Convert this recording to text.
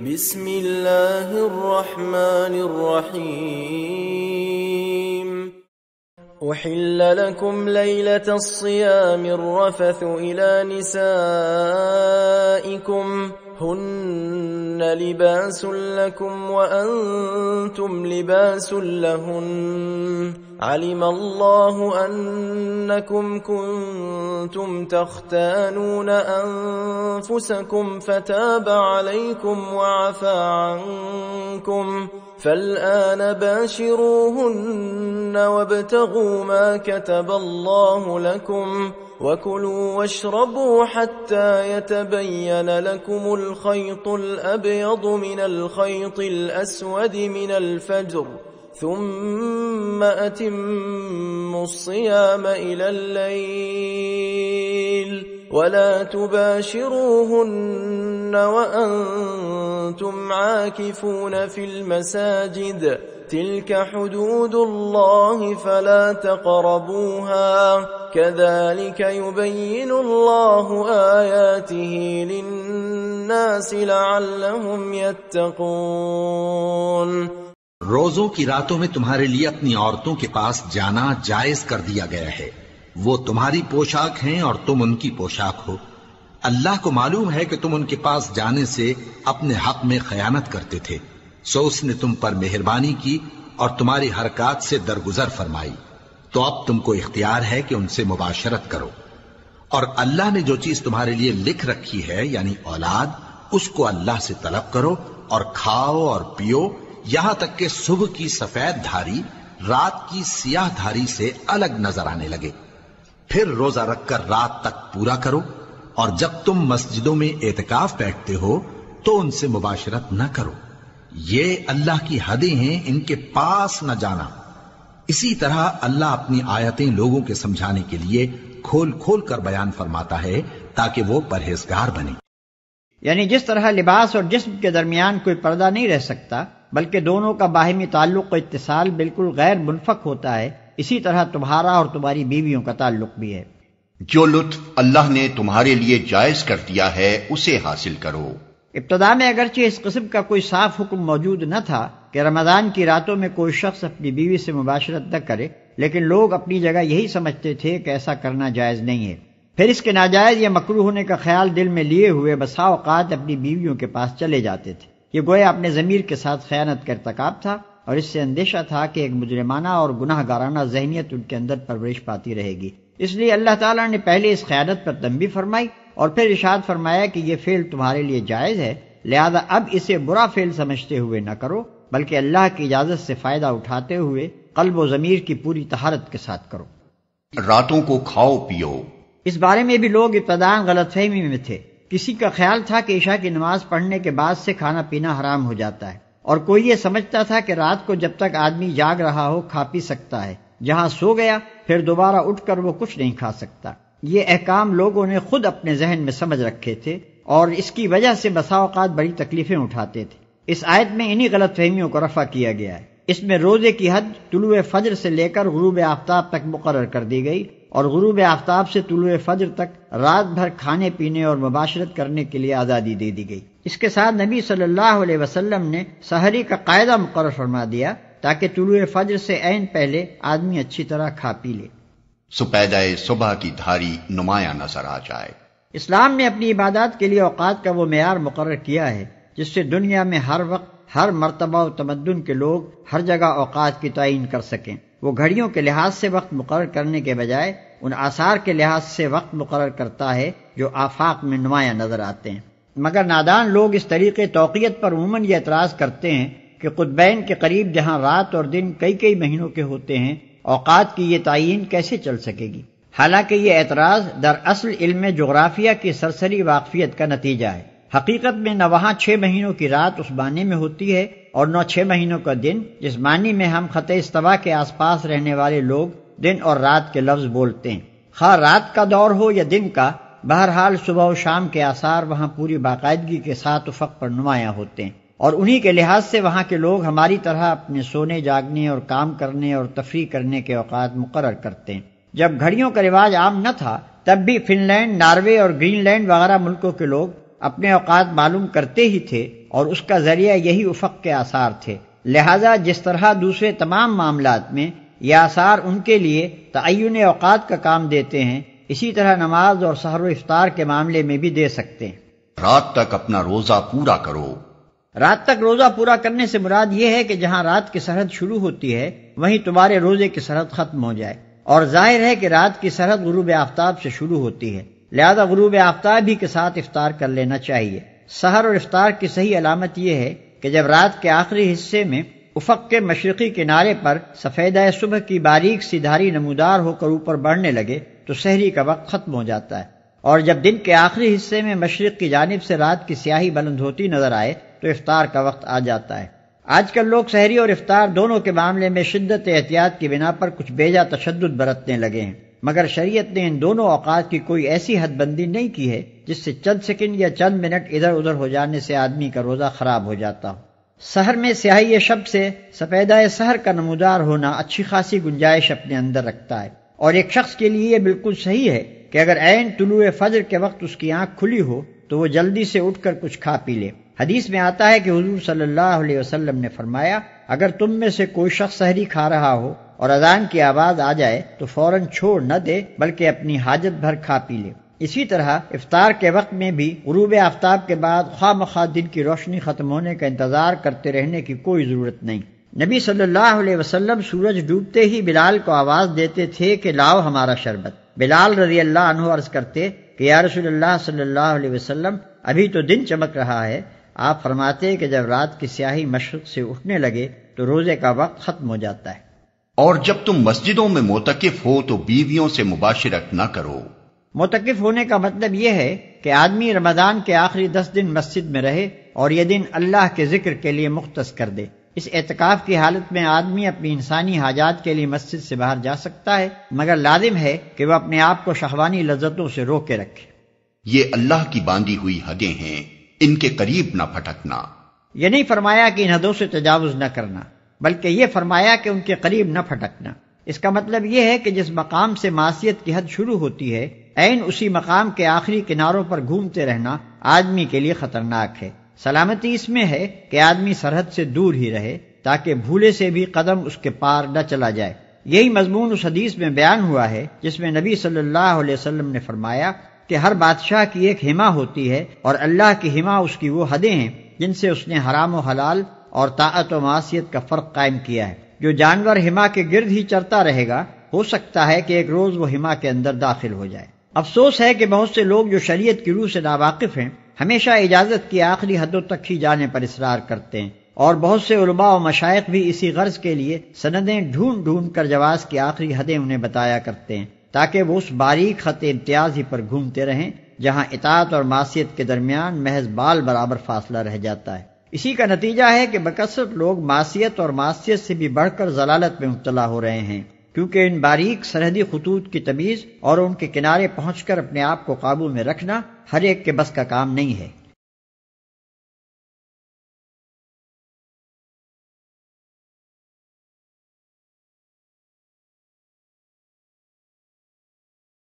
بسم الله الرحمن الرحيم أحل لكم ليلة الصيام الرفث إلى نسائكم هن لباس لكم وأنتم لباس لهن علم الله أنكم كنتم تختانون أن أنفسكم فتاب عليكم وعفى عنكم فالآن باشروهن وابتغوا ما كتب الله لكم وكلوا واشربوا حتى يتبين لكم الخيط الأبيض من الخيط الأسود من الفجر ثم أتموا الصيام إلى الليل ولا تباشروهن وانتم عاكفون في المساجد تلك حدود الله فلا تقربوها كذلك يبين الله اياته للناس لعلهم يتقون روزوں کی راتوں میں تمہارے لیے اپنی عورتوں کے پاس جانا جائز کر دیا گیا ہے وہ تمہاری پوشاک ہیں اور تم ان کی پوشاک ہو اللہ کو معلوم ہے کہ تم ان کے پاس جانے سے اپنے حق میں خیانت کرتے تھے سو اس نے تم پر مہربانی کی اور تمہاری حرکات سے درگزر فرمائی تو اب تم کو اختیار ہے کہ ان سے مباشرت کرو اور اللہ نے جو چیز تمہارے لیے لکھ رکھی ہے یعنی اولاد اس کو اللہ سے طلب کرو اور کھاؤ اور پیو یہاں تک کہ صبح کی سفید دھاری رات کی سیاہ دھاری سے الگ نظر آنے لگے پھر روزہ رکھ کر رات تک پورا کرو اور جب تم مسجدوں میں اعتکاف بیٹھتے ہو تو ان سے مباشرت نہ کرو یہ اللہ کی حدیں ہیں ان کے پاس نہ جانا اسی طرح اللہ اپنی آیتیں لوگوں کے سمجھانے کے لیے کھول کھول کر بیان فرماتا ہے تاکہ وہ پرہیزگار بنے یعنی جس طرح لباس اور جسم کے درمیان کوئی پردہ نہیں رہ سکتا بلکہ دونوں کا باہمی تعلق و اتصال بالکل غیر منفق ہوتا ہے اسی طرح تمہارا اور تمہاری بیویوں کا تعلق بھی ہے جو لطف اللہ نے تمہارے لیے جائز کر دیا ہے اسے حاصل کرو ابتدا میں اگرچہ اس قسم کا کوئی صاف حکم موجود نہ تھا کہ رمضان کی راتوں میں کوئی شخص اپنی بیوی سے مباشرت نہ کرے لیکن لوگ اپنی جگہ یہی سمجھتے تھے کہ ایسا کرنا جائز نہیں ہے پھر اس کے ناجائز یا مکرو ہونے کا خیال دل میں لیے ہوئے بسا اوقات اپنی بیویوں کے پاس چلے جاتے تھے یہ گویا اپنے ضمیر کے ساتھ خیانت کا ارتکاب تھا اور اس سے اندیشہ تھا کہ ایک مجرمانہ اور گناہ گارانہ ذہنیت ان کے اندر پرورش پاتی رہے گی اس لیے اللہ تعالیٰ نے پہلے اس قیادت پر تنبی فرمائی اور پھر ارشاد فرمایا کہ یہ فیل تمہارے لیے جائز ہے لہذا اب اسے برا فیل سمجھتے ہوئے نہ کرو بلکہ اللہ کی اجازت سے فائدہ اٹھاتے ہوئے قلب و ضمیر کی پوری تہارت کے ساتھ کرو راتوں کو کھاؤ پیو اس بارے میں بھی لوگ ابتدا غلط فہمی میں تھے کسی کا خیال تھا کہ عشاء کی نماز پڑھنے کے بعد سے کھانا پینا حرام ہو جاتا ہے اور کوئی یہ سمجھتا تھا کہ رات کو جب تک آدمی جاگ رہا ہو کھا پی سکتا ہے جہاں سو گیا پھر دوبارہ اٹھ کر وہ کچھ نہیں کھا سکتا یہ احکام لوگوں نے خود اپنے ذہن میں سمجھ رکھے تھے اور اس کی وجہ سے بسا اوقات بڑی تکلیفیں اٹھاتے تھے اس آیت میں انہی غلط فہمیوں کو رفع کیا گیا ہے اس میں روزے کی حد طلوع فجر سے لے کر غروب آفتاب تک مقرر کر دی گئی اور غروب آفتاب سے طلوع فجر تک رات بھر کھانے پینے اور مباشرت کرنے کے لیے آزادی دے دی گئی اس کے ساتھ نبی صلی اللہ علیہ وسلم نے سحری کا قاعدہ مقرر فرما دیا تاکہ طلوع فجر سے عین پہلے آدمی اچھی طرح کھا پی لے سپیدہ صبح کی دھاری نمایاں نظر آ جائے اسلام نے اپنی عبادات کے لیے اوقات کا وہ معیار مقرر کیا ہے جس سے دنیا میں ہر وقت ہر مرتبہ و تمدن کے لوگ ہر جگہ اوقات کی تعین کر سکیں وہ گھڑیوں کے لحاظ سے وقت مقرر کرنے کے بجائے ان آثار کے لحاظ سے وقت مقرر کرتا ہے جو آفاق میں نمایاں نظر آتے ہیں مگر نادان لوگ اس طریقے توقیت پر عموماً یہ اعتراض کرتے ہیں کہ قطبین کے قریب جہاں رات اور دن کئی کئی مہینوں کے ہوتے ہیں اوقات کی یہ تعین کیسے چل سکے گی حالانکہ یہ اعتراض در اصل علم جغرافیہ کی سرسری واقفیت کا نتیجہ ہے حقیقت میں نہ وہاں چھ مہینوں کی رات اس بانے میں ہوتی ہے اور نو چھ مہینوں کا دن جس معنی میں ہم خط استوا کے آس پاس رہنے والے لوگ دن اور رات کے لفظ بولتے ہیں خواہ رات کا دور ہو یا دن کا بہرحال صبح و شام کے آثار وہاں پوری باقاعدگی کے ساتھ افق پر نمایاں ہوتے ہیں اور انہی کے لحاظ سے وہاں کے لوگ ہماری طرح اپنے سونے جاگنے اور کام کرنے اور تفریح کرنے کے اوقات مقرر کرتے ہیں جب گھڑیوں کا رواج عام نہ تھا تب بھی فن لینڈ ناروے اور گرین لینڈ وغیرہ ملکوں کے لوگ اپنے اوقات معلوم کرتے ہی تھے اور اس کا ذریعہ یہی افق کے آثار تھے لہذا جس طرح دوسرے تمام معاملات میں یہ آثار ان کے لیے تعین اوقات کا کام دیتے ہیں اسی طرح نماز اور سحر و افطار کے معاملے میں بھی دے سکتے ہیں رات تک اپنا روزہ پورا کرو رات تک روزہ پورا کرنے سے مراد یہ ہے کہ جہاں رات کی سرحد شروع ہوتی ہے وہیں تمہارے روزے کی سرحد ختم ہو جائے اور ظاہر ہے کہ رات کی سرحد غروب آفتاب سے شروع ہوتی ہے لہذا غروب آفتاب ہی کے ساتھ افطار کر لینا چاہیے سحر اور افطار کی صحیح علامت یہ ہے کہ جب رات کے آخری حصے میں افق کے مشرقی کنارے پر سفیدہ صبح کی باریک سی دھاری نمودار ہو کر اوپر بڑھنے لگے تو سحری کا وقت ختم ہو جاتا ہے اور جب دن کے آخری حصے میں مشرق کی جانب سے رات کی سیاہی بلند ہوتی نظر آئے تو افطار کا وقت آ جاتا ہے آج کل لوگ سحری اور افطار دونوں کے معاملے میں شدت احتیاط کی بنا پر کچھ بیجا تشدد برتنے لگے ہیں مگر شریعت نے ان دونوں اوقات کی کوئی ایسی حد بندی نہیں کی ہے جس سے چند سیکنڈ یا چند منٹ ادھر ادھر ہو جانے سے آدمی کا روزہ خراب ہو جاتا ہو سہر میں سیاہی شب سے سفیدہ سہر کا نمودار ہونا اچھی خاصی گنجائش اپنے اندر رکھتا ہے اور ایک شخص کے لیے یہ بالکل صحیح ہے کہ اگر عین طلوع فجر کے وقت اس کی آنکھ کھلی ہو تو وہ جلدی سے اٹھ کر کچھ کھا پی لے حدیث میں آتا ہے کہ حضور صلی اللہ علیہ وسلم نے فرمایا اگر تم میں سے کوئی شخص سحری کھا رہا ہو اور اذان کی آواز آ جائے تو فوراً چھوڑ نہ دے بلکہ اپنی حاجت بھر کھا پی لے اسی طرح افطار کے وقت میں بھی غروب آفتاب کے بعد خواہ مخواہ دن کی روشنی ختم ہونے کا انتظار کرتے رہنے کی کوئی ضرورت نہیں نبی صلی اللہ علیہ وسلم سورج ڈوبتے ہی بلال کو آواز دیتے تھے کہ لاؤ ہمارا شربت بلال رضی اللہ عنہ عرض کرتے کہ یا رسول اللہ صلی اللہ علیہ وسلم ابھی تو دن چمک رہا ہے آپ فرماتے کہ جب رات کی سیاہی مشرق سے اٹھنے لگے تو روزے کا وقت ختم ہو جاتا ہے اور جب تم مسجدوں میں موتقف ہو تو بیویوں سے مباشرت نہ کرو متقف ہونے کا مطلب یہ ہے کہ آدمی رمضان کے آخری دس دن مسجد میں رہے اور یہ دن اللہ کے ذکر کے لیے مختص کر دے اس اعتکاف کی حالت میں آدمی اپنی انسانی حاجات کے لیے مسجد سے باہر جا سکتا ہے مگر لازم ہے کہ وہ اپنے آپ کو شہوانی لذتوں سے روکے رکھے یہ اللہ کی باندھی ہوئی حدیں ہیں ان کے قریب نہ پھٹکنا یہ نہیں فرمایا کہ ان حدوں سے تجاوز نہ کرنا بلکہ یہ فرمایا کہ ان کے قریب نہ پھٹکنا اس کا مطلب یہ ہے کہ جس مقام سے معاشیت کی حد شروع ہوتی ہے عین اسی مقام کے آخری کناروں پر گھومتے رہنا آدمی کے لیے خطرناک ہے سلامتی اس میں ہے کہ آدمی سرحد سے دور ہی رہے تاکہ بھولے سے بھی قدم اس کے پار نہ چلا جائے یہی مضمون اس حدیث میں بیان ہوا ہے جس میں نبی صلی اللہ علیہ وسلم نے فرمایا کہ ہر بادشاہ کی ایک ہما ہوتی ہے اور اللہ کی ہما اس کی وہ حدیں ہیں جن سے اس نے حرام و حلال اور طاعت و معاشیت کا فرق قائم کیا ہے جو جانور ہما کے گرد ہی چرتا رہے گا ہو سکتا ہے کہ ایک روز وہ ہما کے اندر داخل ہو جائے افسوس ہے کہ بہت سے لوگ جو شریعت کی روح سے ناواقف ہیں ہمیشہ اجازت کی آخری حدوں تک ہی جانے پر اصرار کرتے ہیں اور بہت سے علماء و مشائق بھی اسی غرض کے لیے سندیں ڈھونڈ ڈھونڈ کر جواز کی آخری حدیں انہیں بتایا کرتے ہیں تاکہ وہ اس باریک خط امتیاز ہی پر گھومتے رہیں جہاں اطاعت اور معصیت کے درمیان محض بال برابر فاصلہ رہ جاتا ہے اسی کا نتیجہ ہے کہ بکثر لوگ معصیت اور معصیت سے بھی بڑھ کر ضلالت میں مبتلا ہو رہے ہیں کیونکہ ان باریک سرحدی خطوط کی تمیز اور ان کے کنارے پہنچ کر اپنے آپ کو قابو میں رکھنا ہر ایک کے بس کا کام نہیں ہے